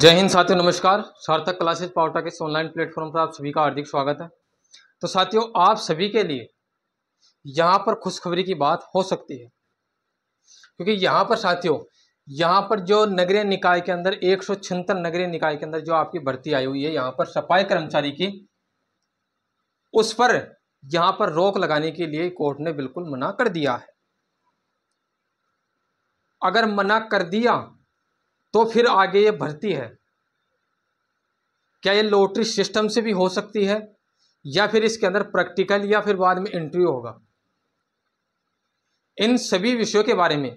जय हिंद साथियों नमस्कार सार्थक क्लासेस पावटा के ऑनलाइन प्लेटफॉर्म पर आप सभी का हार्दिक स्वागत है तो साथियों आप सभी के लिए यहाँ पर खुशखबरी की बात हो सकती है क्योंकि यहाँ पर साथियों यहाँ पर जो नगरीय निकाय के अंदर एक सौ नगरीय निकाय के अंदर जो आपकी भर्ती आई हुई है यहाँ पर सफाई कर्मचारी की उस पर यहाँ पर रोक लगाने के लिए कोर्ट ने बिल्कुल मना कर दिया है अगर मना कर दिया तो फिर आगे ये भर्ती है क्या ये लॉटरी सिस्टम से भी हो सकती है या फिर इसके अंदर प्रैक्टिकल या फिर बाद में इंटरव्यू होगा इन सभी विषयों के बारे में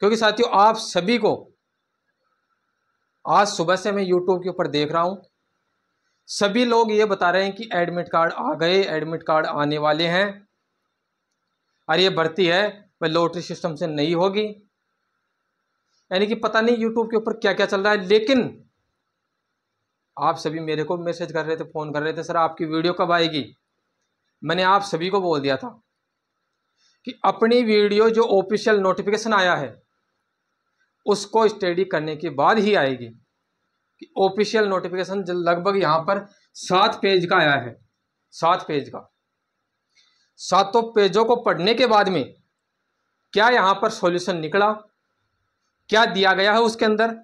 क्योंकि साथियों आप सभी को आज सुबह से मैं यूट्यूब के ऊपर देख रहा हूं सभी लोग ये बता रहे हैं कि एडमिट कार्ड आ गए एडमिट कार्ड आने वाले हैं और ये भर्ती है वह लॉटरी सिस्टम से नहीं होगी यानी कि पता नहीं यूट्यूब के ऊपर क्या क्या चल रहा है लेकिन आप सभी मेरे को मैसेज कर रहे थे फ़ोन कर रहे थे सर आपकी वीडियो कब आएगी मैंने आप सभी को बोल दिया था कि अपनी वीडियो जो ऑफिशियल नोटिफिकेशन आया है उसको स्टडी करने के बाद ही आएगी कि ऑफिशियल नोटिफिकेशन लगभग यहाँ पर सात पेज का आया है सात पेज का सातों पेजों को पढ़ने के बाद में क्या यहाँ पर सॉल्यूशन निकला क्या दिया गया है उसके अंदर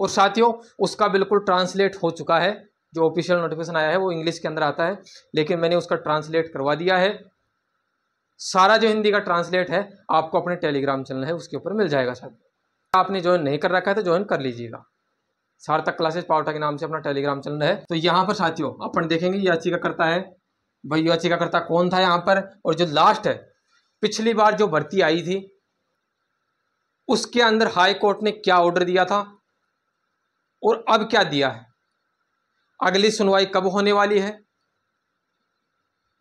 और साथियों उसका बिल्कुल ट्रांसलेट हो चुका है जो ऑफिशियल नोटिफिकेशन आया है वो इंग्लिश के अंदर आता है लेकिन मैंने उसका ट्रांसलेट करवा दिया है सारा जो हिंदी का ट्रांसलेट है आपको अपने टेलीग्राम चैनल है उसके ऊपर मिल जाएगा सर आपने ज्वाइन नहीं कर रखा है तो ज्वाइन कर लीजिएगा सार्थक क्लासेज पावटा के नाम से अपना टेलीग्राम चैनल है तो यहाँ पर साथियों अपन देखेंगे याचिका करता है भाई याचिका करता कौन था यहाँ पर और जो लास्ट है पिछली बार जो भर्ती आई थी उसके अंदर हाई कोर्ट ने क्या ऑर्डर दिया था और अब क्या दिया है अगली सुनवाई कब होने वाली है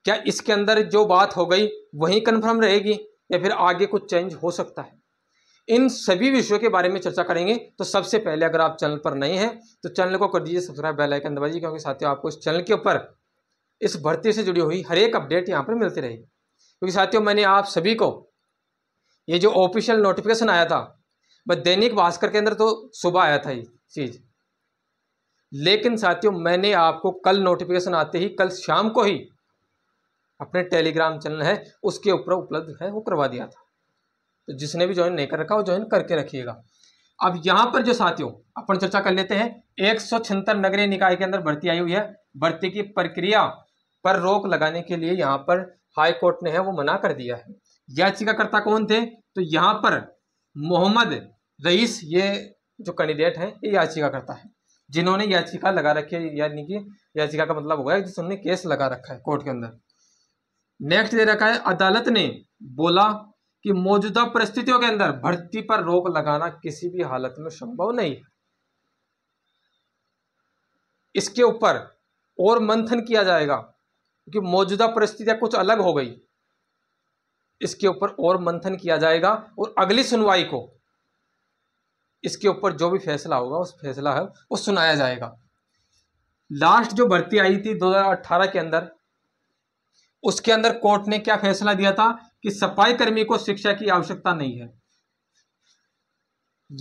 क्या इसके अंदर जो बात हो गई वही कंफर्म रहेगी या फिर आगे कुछ चेंज हो सकता है इन सभी विषयों के बारे में चर्चा करेंगे तो सबसे पहले अगर आप चैनल पर नए हैं तो चैनल को कर दीजिए सब्सक्राइब बेल आइकन दबाइए क्योंकि साथियों आपको इस चैनल के ऊपर इस भर्ती से जुड़ी हुई हर एक अपडेट यहाँ पर मिलती रहेगी क्योंकि साथियों मैंने आप सभी को ये जो ऑफिशियल नोटिफिकेशन आया था बस दैनिक भास्कर के अंदर तो सुबह आया था ये चीज़ लेकिन साथियों मैंने आपको कल नोटिफिकेशन आते ही कल शाम को ही अपने टेलीग्राम चैनल है उसके ऊपर उपलब्ध है वो करवा दिया था तो जिसने भी ज्वाइन नहीं कर रखा वो ज्वाइन करके रखिएगा अब यहाँ पर जो साथियों अपन चर्चा कर लेते हैं एक सौ छिहत्तर नगरीय निकाय के अंदर भर्ती आई हुई है भर्ती की प्रक्रिया पर रोक लगाने के लिए यहाँ पर हाईकोर्ट ने है वो मना कर दिया है याचिकाकर्ता कौन थे तो यहाँ पर मोहम्मद रईस ये जो कैंडिडेट है ये याचिकाकर्ता है जिन्होंने याचिका लगा रखी है यानी कि याचिका का मतलब होगा जिसने केस लगा रखा है कोर्ट के अंदर नेक्स्ट दे रखा है अदालत ने बोला कि मौजूदा परिस्थितियों के अंदर भर्ती पर रोक लगाना किसी भी हालत में संभव नहीं इसके ऊपर और मंथन किया जाएगा क्योंकि मौजूदा परिस्थितियां कुछ अलग हो गई इसके ऊपर और मंथन किया जाएगा और अगली सुनवाई को इसके ऊपर जो भी फैसला होगा उस फैसला है वो सुनाया जाएगा लास्ट जो भर्ती आई थी 2018 के अंदर उसके अंदर कोर्ट ने क्या फैसला दिया था कि सफाई कर्मी को शिक्षा की आवश्यकता नहीं है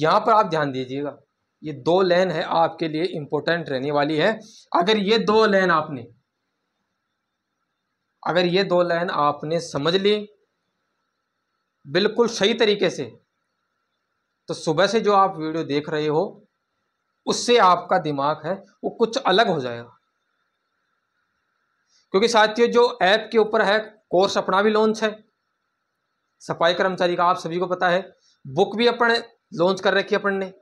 यहां पर आप ध्यान दीजिएगा ये दो लेन है आपके लिए इंपॉर्टेंट रहने वाली है अगर ये दो लेन आपने अगर ये दो लाइन आपने समझ ली बिल्कुल सही तरीके से तो सुबह से जो आप वीडियो देख रहे हो उससे आपका दिमाग है वो कुछ अलग हो जाएगा क्योंकि साथियों जो ऐप के ऊपर है कोर्स अपना भी लॉन्च है सफाई कर्मचारी का आप सभी को पता है बुक भी अपन लॉन्च कर रखी अपन ने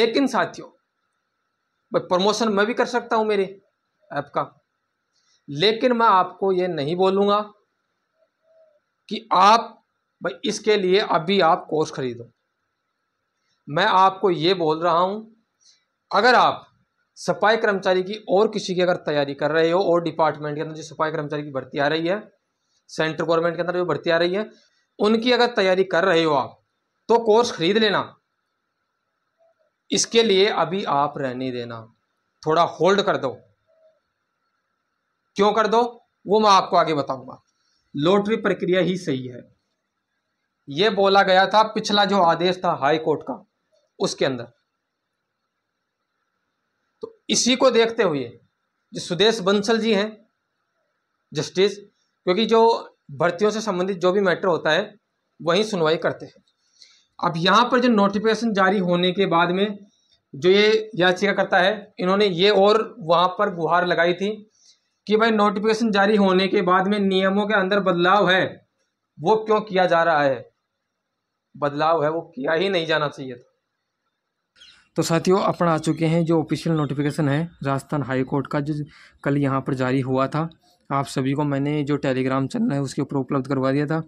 लेकिन साथियों प्रमोशन मैं भी कर सकता हूं मेरे ऐप का लेकिन मैं आपको ये नहीं बोलूंगा कि आप भाई इसके लिए अभी आप कोर्स खरीदो मैं आपको ये बोल रहा हूँ अगर आप सफाई कर्मचारी की और किसी की अगर तैयारी कर रहे हो और डिपार्टमेंट के अंदर जो सफाई कर्मचारी की भर्ती आ रही है सेंट्रल गवर्नमेंट के अंदर जो भर्ती आ रही है उनकी अगर तैयारी कर रहे हो आप तो कोर्स खरीद लेना इसके लिए अभी आप रहने देना थोड़ा होल्ड कर दो क्यों कर दो वो मैं आपको आगे बताऊंगा लोटरी प्रक्रिया ही सही है ये बोला गया था पिछला जो आदेश था हाई कोर्ट का उसके अंदर तो इसी को देखते हुए जो सुदेश बंसल जी हैं जस्टिस क्योंकि जो भर्तियों से संबंधित जो भी मैटर होता है वही सुनवाई करते हैं अब यहाँ पर जो नोटिफिकेशन जारी होने के बाद में जो ये याचिका करता है इन्होंने ये और वहाँ पर गुहार लगाई थी कि भाई नोटिफिकेशन जारी होने के बाद में नियमों के अंदर बदलाव है वो क्यों किया जा रहा है बदलाव है वो किया ही नहीं जाना चाहिए था तो साथियों अपन आ चुके हैं जो ऑफिशियल नोटिफिकेशन है राजस्थान हाई कोर्ट का जो कल यहाँ पर जारी हुआ था आप सभी को मैंने जो टेलीग्राम चैनल है उसके ऊपर उपलब्ध करवा दिया था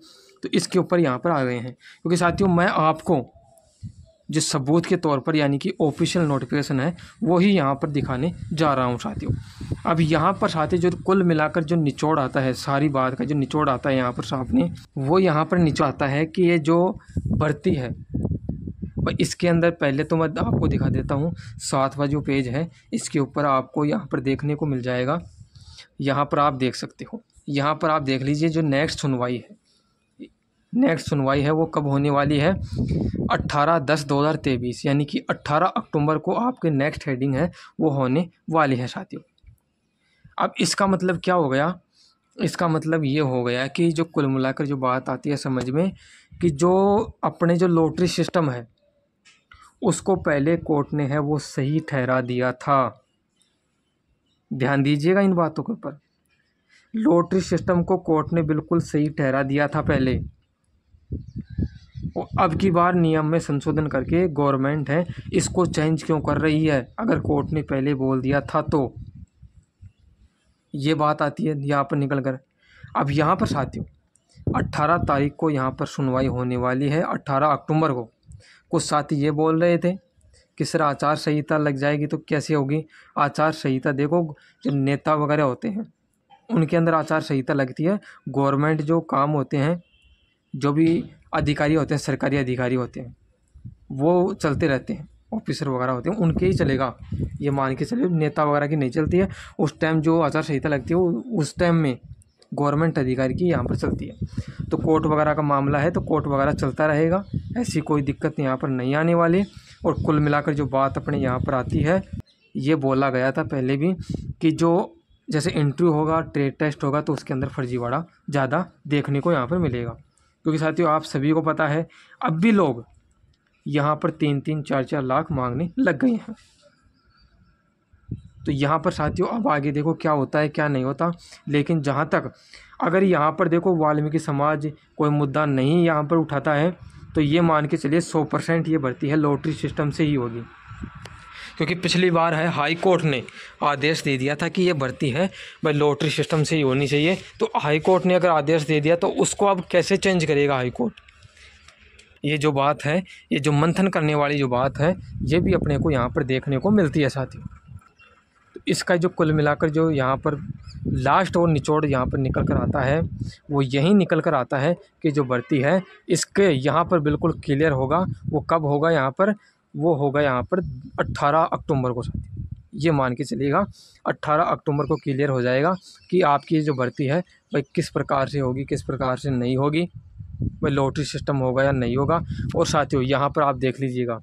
तो इसके ऊपर यहाँ पर आ गए हैं क्योंकि साथियों मैं आपको जो सबूत के तौर पर यानी कि ऑफिशियल नोटिफिकेशन है वही यहाँ पर दिखाने जा रहा हूँ साथियों अब यहाँ पर साथी जो कुल मिलाकर जो निचोड़ आता है सारी बात का जो निचोड़ आता है यहाँ पर सामने वो यहाँ पर निचोड़ आता है कि ये जो भर्ती है इसके अंदर पहले तो मैं आपको दिखा देता हूँ सातवा जो पेज है इसके ऊपर आपको यहाँ पर देखने को मिल जाएगा यहाँ पर आप देख सकते हो यहाँ पर आप देख लीजिए जो नेक्स्ट सुनवाई है नेक्स्ट सुनवाई है वो कब होने वाली है 18 दस दो हज़ार तेईस यानी कि 18 अक्टूबर को आपके नेक्स्ट हेडिंग है वो होने वाली है साथियों अब इसका मतलब क्या हो गया इसका मतलब ये हो गया कि जो कुल मिलाकर जो बात आती है समझ में कि जो अपने जो लॉटरी सिस्टम है उसको पहले कोर्ट ने है वो सही ठहरा दिया था ध्यान दीजिएगा इन बातों के ऊपर लॉटरी सिस्टम को कोर्ट ने बिल्कुल सही ठहरा दिया था पहले अब की बार नियम में संशोधन करके गवर्नमेंट है इसको चेंज क्यों कर रही है अगर कोर्ट ने पहले बोल दिया था तो ये बात आती है यहाँ पर निकल कर अब यहाँ पर साथियों अट्ठारह तारीख को यहाँ पर सुनवाई होने वाली है अट्ठारह अक्टूबर को कुछ साथी ये बोल रहे थे कि सर आचार संहिता लग जाएगी तो कैसे होगी आचार संहिता देखो जब नेता वगैरह होते हैं उनके अंदर आचार संहिता लगती है गवर्नमेंट जो काम होते हैं जो भी अधिकारी होते हैं सरकारी अधिकारी होते हैं वो चलते रहते हैं ऑफिसर वगैरह होते हैं उनके ही चलेगा ये मान के चले नेता वगैरह की नहीं चलती है उस टाइम जो आचार संहिता लगती है वो उस टाइम में गवर्नमेंट अधिकारी की यहाँ पर चलती है तो कोर्ट वगैरह का मामला है तो कोर्ट वगैरह चलता रहेगा ऐसी कोई दिक्कत यहाँ पर नहीं आने वाली और कुल मिलाकर जो बात अपने यहाँ पर आती है ये बोला गया था पहले भी कि जो जैसे इंटरव्यू होगा ट्रेड टेस्ट होगा तो उसके अंदर फर्जीवाड़ा ज़्यादा देखने को यहाँ पर मिलेगा क्योंकि साथियों आप सभी को पता है अब भी लोग यहाँ पर तीन तीन चार चार लाख मांगने लग गए हैं तो यहाँ पर साथियों अब आगे देखो क्या होता है क्या नहीं होता लेकिन जहाँ तक अगर यहाँ पर देखो वाल्मीकि समाज कोई मुद्दा नहीं यहाँ पर उठाता है तो ये मान के चलिए सौ परसेंट ये भर्ती है लॉटरी सिस्टम से ही होगी क्योंकि पिछली बार है हाई कोर्ट ने आदेश दे दिया था कि ये भर्ती है भाई लॉटरी सिस्टम से ही होनी चाहिए तो हाई कोर्ट ने अगर आदेश दे दिया तो उसको अब कैसे चेंज करेगा हाई कोर्ट ये जो बात है ये जो मंथन करने वाली जो बात है ये भी अपने को यहाँ पर देखने को मिलती है साथियों तो इसका जो कुल मिलाकर जो यहाँ पर लास्ट और निचोड़ यहाँ पर निकल कर आता है वो यही निकल कर आता है कि जो भर्ती है इसके यहाँ पर बिल्कुल क्लियर होगा वो कब होगा यहाँ पर वो होगा यहाँ पर अट्ठारह अक्टूबर को साथी ये मान के चलिएगा 18 अक्टूबर को क्लियर हो जाएगा कि आपकी जो भर्ती है भाई किस प्रकार से होगी किस प्रकार से नहीं होगी भाई लॉटरी सिस्टम होगा या नहीं होगा और साथियों यहाँ पर आप देख लीजिएगा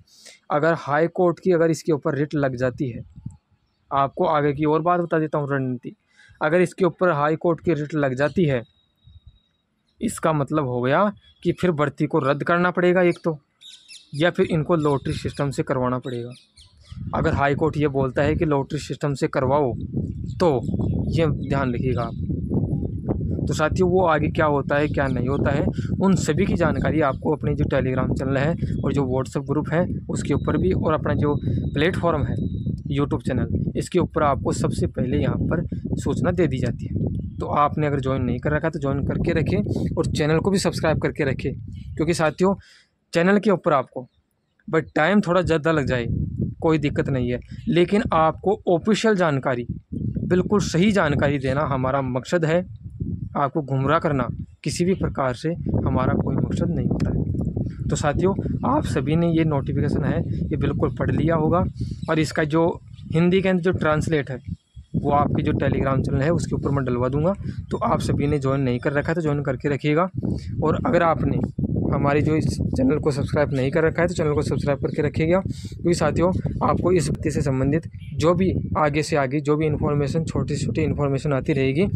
अगर हाई कोर्ट की अगर इसके ऊपर रिट लग जाती है आपको आगे की और बात बता देता हूँ रणनीति अगर इसके ऊपर हाई कोर्ट की रिट लग जाती है इसका मतलब हो गया कि फिर भर्ती को रद्द करना पड़ेगा एक तो या फिर इनको लॉटरी सिस्टम से करवाना पड़ेगा अगर हाई कोर्ट ये बोलता है कि लॉटरी सिस्टम से करवाओ तो ये ध्यान रखिएगा आप तो साथियों वो आगे क्या होता है क्या नहीं होता है उन सभी की जानकारी आपको अपने जो टेलीग्राम चैनल है और जो व्हाट्सएप ग्रुप है उसके ऊपर भी और अपना जो प्लेटफॉर्म है यूट्यूब चैनल इसके ऊपर आपको सबसे पहले यहाँ पर सूचना दे दी जाती है तो आपने अगर ज्वाइन नहीं कर रखा तो ज्वाइन करके रखें और चैनल को भी सब्सक्राइब करके रखें क्योंकि साथियों चैनल के ऊपर आपको बट टाइम थोड़ा ज़्यादा लग जाए कोई दिक्कत नहीं है लेकिन आपको ऑफिशियल जानकारी बिल्कुल सही जानकारी देना हमारा मकसद है आपको गुमराह करना किसी भी प्रकार से हमारा कोई मकसद नहीं होता है तो साथियों आप सभी ने ये नोटिफिकेशन है ये बिल्कुल पढ़ लिया होगा और इसका जो हिंदी के अंदर जो ट्रांसलेट है वो आपके जो टेलीग्राम चैनल है उसके ऊपर मैं डलवा दूंगा तो आप सभी ने ज्वाइन नहीं कर रखा है तो ज्वाइन करके रखिएगा और अगर आपने हमारी जो इस चैनल को सब्सक्राइब नहीं कर रखा है तो चैनल को सब्सक्राइब करके रखिएगा क्योंकि साथियों आपको इस व्यक्ति से संबंधित जो भी आगे से आगे जो भी इन्फॉर्मेशन छोटी छोटी इन्फॉर्मेशन आती रहेगी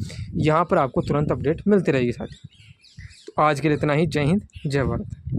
यहाँ पर आपको तुरंत अपडेट मिलती रहेगी साथियों तो आज के लिए इतना ही जय हिंद जय भारत